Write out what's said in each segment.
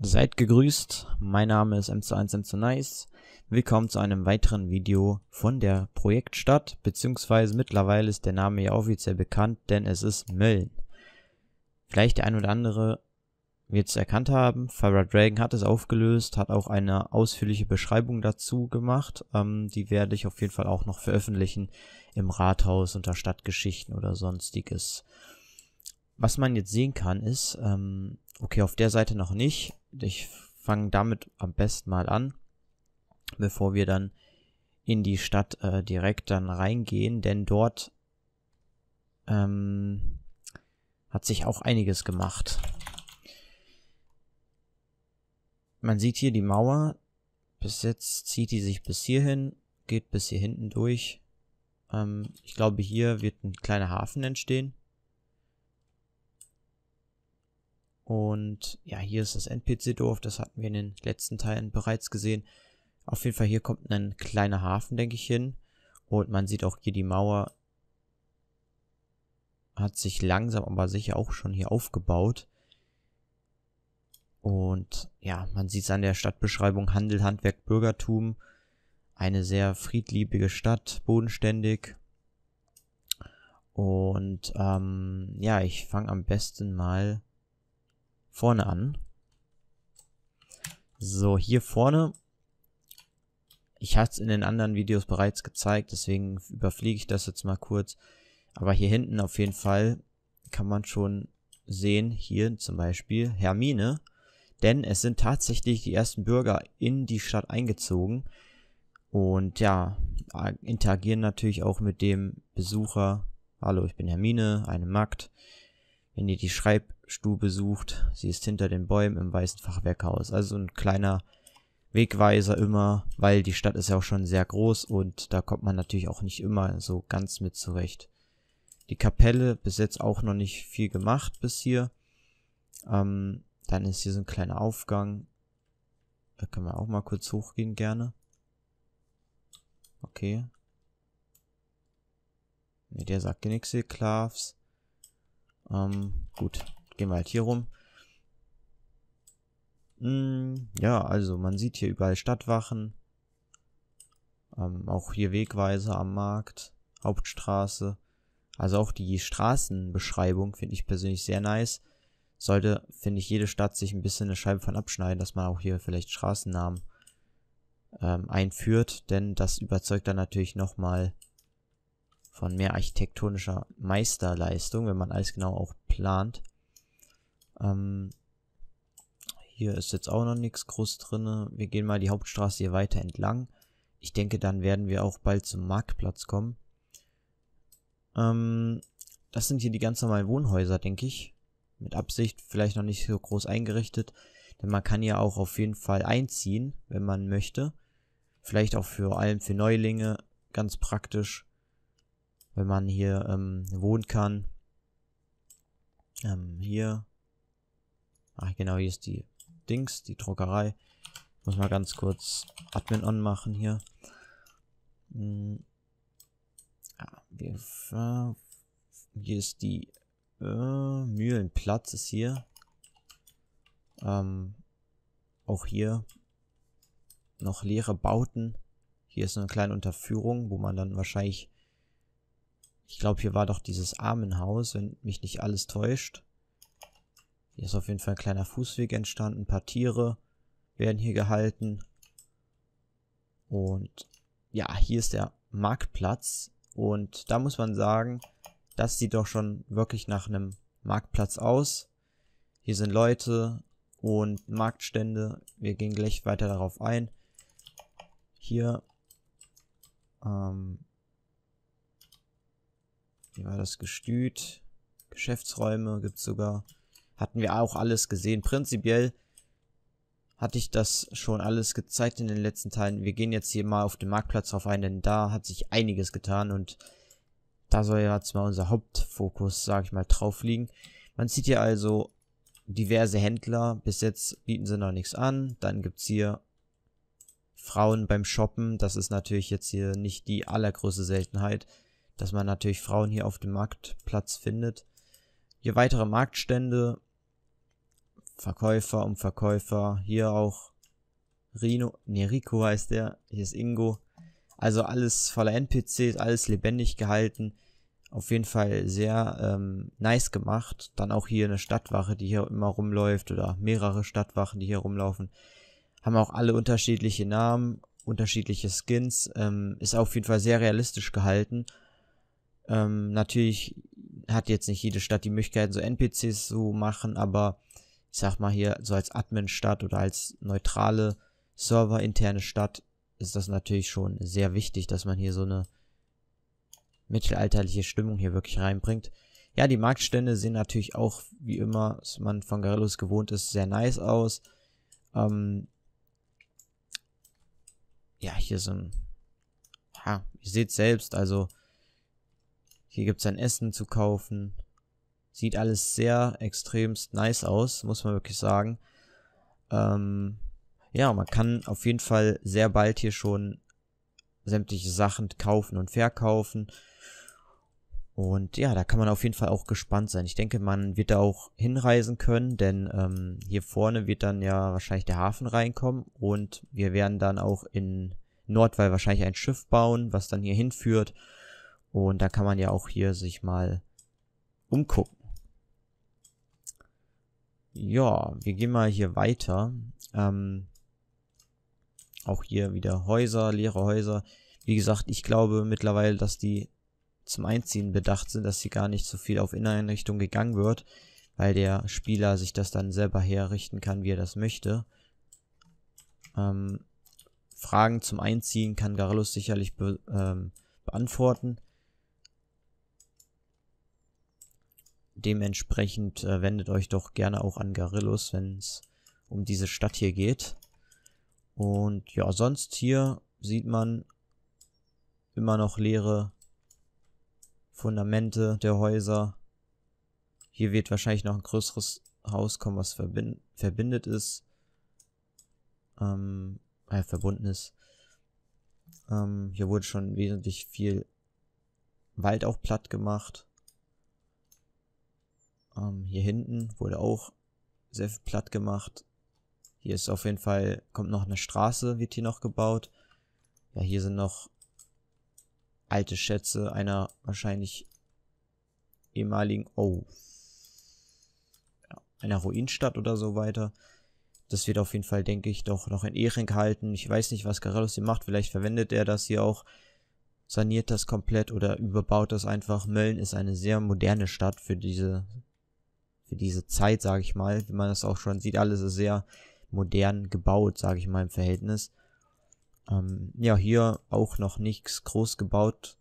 Seid gegrüßt, mein Name ist m 21 m 2 Nice. Willkommen zu einem weiteren Video von der Projektstadt, beziehungsweise mittlerweile ist der Name ja offiziell bekannt, denn es ist Mölln. Vielleicht der ein oder andere wird es erkannt haben, Fire Dragon hat es aufgelöst, hat auch eine ausführliche Beschreibung dazu gemacht, ähm, die werde ich auf jeden Fall auch noch veröffentlichen im Rathaus unter Stadtgeschichten oder sonstiges. Was man jetzt sehen kann, ist, ähm, okay, auf der Seite noch nicht. Ich fange damit am besten mal an, bevor wir dann in die Stadt äh, direkt dann reingehen, denn dort ähm, hat sich auch einiges gemacht. Man sieht hier die Mauer. Bis jetzt zieht die sich bis hierhin, geht bis hier hinten durch. Ähm, ich glaube, hier wird ein kleiner Hafen entstehen. Und ja, hier ist das NPC-Dorf, das hatten wir in den letzten Teilen bereits gesehen. Auf jeden Fall hier kommt ein kleiner Hafen, denke ich, hin. Und man sieht auch hier die Mauer hat sich langsam aber sicher auch schon hier aufgebaut. Und ja, man sieht es an der Stadtbeschreibung Handel, Handwerk, Bürgertum. Eine sehr friedliebige Stadt, bodenständig. Und ähm, ja, ich fange am besten mal vorne an. So, hier vorne. Ich hatte es in den anderen Videos bereits gezeigt, deswegen überfliege ich das jetzt mal kurz. Aber hier hinten auf jeden Fall kann man schon sehen, hier zum Beispiel Hermine. Denn es sind tatsächlich die ersten Bürger in die Stadt eingezogen. Und ja, interagieren natürlich auch mit dem Besucher. Hallo, ich bin Hermine, eine Magd. Wenn ihr die Schreib Stube sucht. Sie ist hinter den Bäumen im weißen Fachwerkhaus. Also ein kleiner Wegweiser immer, weil die Stadt ist ja auch schon sehr groß und da kommt man natürlich auch nicht immer so ganz mit zurecht. Die Kapelle bis jetzt auch noch nicht viel gemacht bis hier. Ähm, dann ist hier so ein kleiner Aufgang. Da können wir auch mal kurz hochgehen gerne. Okay. Ne, der sagt nichts hier, Klavs. Ähm, gut gehen wir halt hier rum. Hm, ja, also man sieht hier überall Stadtwachen. Ähm, auch hier Wegweise am Markt, Hauptstraße. Also auch die Straßenbeschreibung finde ich persönlich sehr nice. Sollte, finde ich, jede Stadt sich ein bisschen eine Scheibe von abschneiden, dass man auch hier vielleicht Straßennamen ähm, einführt, denn das überzeugt dann natürlich nochmal von mehr architektonischer Meisterleistung, wenn man alles genau auch plant. Ähm, hier ist jetzt auch noch nichts groß drin. Wir gehen mal die Hauptstraße hier weiter entlang. Ich denke, dann werden wir auch bald zum Marktplatz kommen. Ähm, das sind hier die ganz normalen Wohnhäuser, denke ich. Mit Absicht vielleicht noch nicht so groß eingerichtet. Denn man kann ja auch auf jeden Fall einziehen, wenn man möchte. Vielleicht auch vor allem für Neulinge ganz praktisch, wenn man hier ähm, wohnen kann. Ähm, hier Ach genau, hier ist die Dings, die Druckerei. Muss mal ganz kurz Admin on machen hier. Hm. Ja, ah, wir, hier ist die äh, Mühlenplatz ist hier. Ähm, auch hier noch leere Bauten. Hier ist eine kleine Unterführung, wo man dann wahrscheinlich... Ich glaube, hier war doch dieses Armenhaus, wenn mich nicht alles täuscht. Hier ist auf jeden Fall ein kleiner Fußweg entstanden. Ein paar Tiere werden hier gehalten. Und ja, hier ist der Marktplatz. Und da muss man sagen, das sieht doch schon wirklich nach einem Marktplatz aus. Hier sind Leute und Marktstände. Wir gehen gleich weiter darauf ein. Hier, ähm, hier war das Gestüt. Geschäftsräume gibt es sogar hatten wir auch alles gesehen. Prinzipiell hatte ich das schon alles gezeigt in den letzten Teilen. Wir gehen jetzt hier mal auf den Marktplatz drauf ein, denn da hat sich einiges getan und da soll ja jetzt mal unser Hauptfokus, sag ich mal, drauf liegen. Man sieht hier also diverse Händler. Bis jetzt bieten sie noch nichts an. Dann gibt's hier Frauen beim Shoppen. Das ist natürlich jetzt hier nicht die allergrößte Seltenheit, dass man natürlich Frauen hier auf dem Marktplatz findet. Hier weitere Marktstände, Verkäufer um Verkäufer. Hier auch Rino, ne, Rico heißt der. Hier ist Ingo. Also alles voller NPCs, alles lebendig gehalten. Auf jeden Fall sehr ähm, nice gemacht. Dann auch hier eine Stadtwache, die hier immer rumläuft oder mehrere Stadtwachen, die hier rumlaufen. Haben auch alle unterschiedliche Namen, unterschiedliche Skins. Ähm, ist auf jeden Fall sehr realistisch gehalten. Ähm, natürlich hat jetzt nicht jede Stadt die Möglichkeit, so NPCs zu machen, aber ich sag mal hier, so als Admin-Stadt oder als neutrale Server-interne Stadt ist das natürlich schon sehr wichtig, dass man hier so eine mittelalterliche Stimmung hier wirklich reinbringt. Ja, die Marktstände sehen natürlich auch, wie immer, was man von Garellus gewohnt ist, sehr nice aus. Ähm ja, hier so ein... Ha, ihr seht selbst, also hier gibt es ein Essen zu kaufen. Sieht alles sehr extremst nice aus, muss man wirklich sagen. Ähm, ja, man kann auf jeden Fall sehr bald hier schon sämtliche Sachen kaufen und verkaufen. Und ja, da kann man auf jeden Fall auch gespannt sein. Ich denke, man wird da auch hinreisen können, denn ähm, hier vorne wird dann ja wahrscheinlich der Hafen reinkommen und wir werden dann auch in Nordwall wahrscheinlich ein Schiff bauen, was dann hier hinführt. Und da kann man ja auch hier sich mal umgucken. Ja, wir gehen mal hier weiter. Ähm, auch hier wieder Häuser, leere Häuser. Wie gesagt, ich glaube mittlerweile, dass die zum Einziehen bedacht sind, dass hier gar nicht so viel auf Inneneinrichtung gegangen wird, weil der Spieler sich das dann selber herrichten kann, wie er das möchte. Ähm, Fragen zum Einziehen kann Garlus sicherlich be ähm, beantworten. dementsprechend äh, wendet euch doch gerne auch an Garillus, wenn es um diese Stadt hier geht. Und ja, sonst hier sieht man immer noch leere Fundamente der Häuser. Hier wird wahrscheinlich noch ein größeres Haus kommen, was verbind verbindet ist. Ähm, äh, verbunden ist. Ähm, hier wurde schon wesentlich viel Wald auch platt gemacht. Ähm, hier hinten wurde auch sehr viel platt gemacht. Hier ist auf jeden Fall, kommt noch eine Straße, wird hier noch gebaut. Ja, hier sind noch alte Schätze einer wahrscheinlich ehemaligen, oh, einer Ruinstadt oder so weiter. Das wird auf jeden Fall, denke ich, doch noch in Ehren gehalten. Ich weiß nicht, was Garellus hier macht. Vielleicht verwendet er das hier auch, saniert das komplett oder überbaut das einfach. Mölln ist eine sehr moderne Stadt für diese für diese Zeit, sage ich mal, wie man das auch schon sieht, alles ist sehr modern gebaut, sage ich mal, im Verhältnis. Ähm, ja, hier auch noch nichts groß gebaut.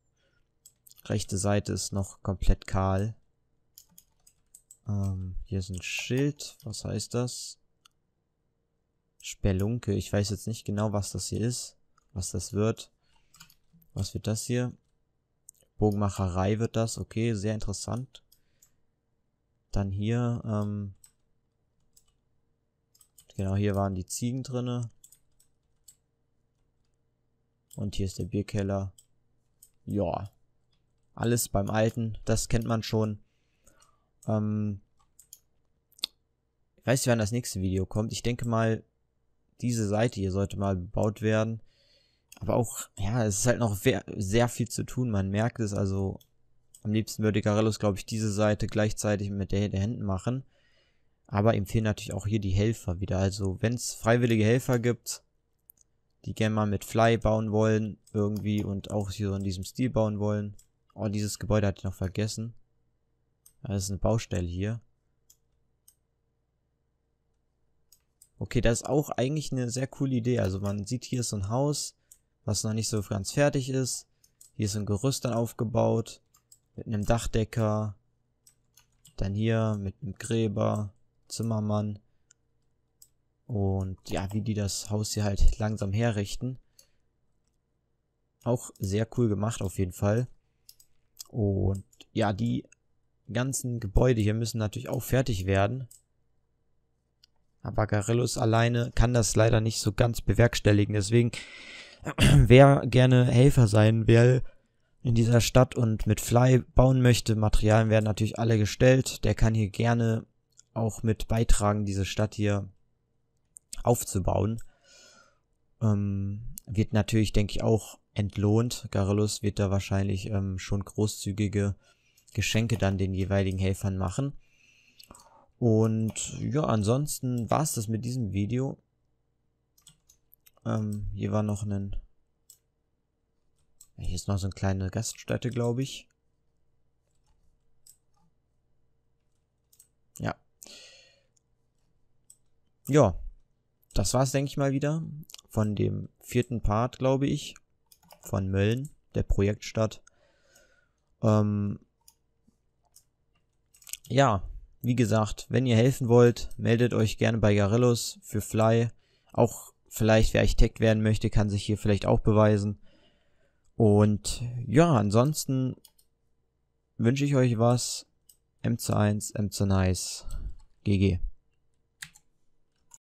Rechte Seite ist noch komplett kahl. Ähm, hier ist ein Schild. Was heißt das? Spelunke. Ich weiß jetzt nicht genau, was das hier ist. Was das wird. Was wird das hier? Bogenmacherei wird das. Okay, sehr interessant. Dann hier, ähm, genau hier waren die Ziegen drinne. Und hier ist der Bierkeller. Ja, alles beim Alten, das kennt man schon. Ähm, ich weiß nicht, wann das nächste Video kommt. Ich denke mal, diese Seite hier sollte mal bebaut werden. Aber auch, ja, es ist halt noch sehr viel zu tun. Man merkt es, also am liebsten würde Garellus, glaube ich, diese Seite gleichzeitig mit der der Händen machen. Aber ihm fehlen natürlich auch hier die Helfer wieder. Also wenn es freiwillige Helfer gibt, die gerne mal mit Fly bauen wollen irgendwie und auch hier so in diesem Stil bauen wollen. Oh, dieses Gebäude hatte ich noch vergessen. Das ist eine Baustelle hier. Okay, das ist auch eigentlich eine sehr coole Idee. Also man sieht, hier ist so ein Haus, was noch nicht so ganz fertig ist. Hier ist ein Gerüst dann aufgebaut mit einem Dachdecker, dann hier mit einem Gräber, Zimmermann und ja, wie die das Haus hier halt langsam herrichten. Auch sehr cool gemacht auf jeden Fall. Und ja, die ganzen Gebäude hier müssen natürlich auch fertig werden. Aber Garillus alleine kann das leider nicht so ganz bewerkstelligen. Deswegen, wer gerne Helfer sein will, in dieser Stadt und mit Fly bauen möchte. Materialien werden natürlich alle gestellt. Der kann hier gerne auch mit beitragen, diese Stadt hier aufzubauen. Ähm, wird natürlich, denke ich, auch entlohnt. Garellus wird da wahrscheinlich ähm, schon großzügige Geschenke dann den jeweiligen Helfern machen. Und ja, ansonsten war es das mit diesem Video. Ähm, hier war noch ein hier ist noch so eine kleine Gaststätte, glaube ich. Ja. Ja. Das war's, denke ich mal, wieder von dem vierten Part, glaube ich, von Mölln, der Projektstadt. Ähm, ja, wie gesagt, wenn ihr helfen wollt, meldet euch gerne bei Garillos für Fly. Auch vielleicht, wer Architekt werden möchte, kann sich hier vielleicht auch beweisen. Und ja, ansonsten wünsche ich euch was. MC1, MC Nice, GG.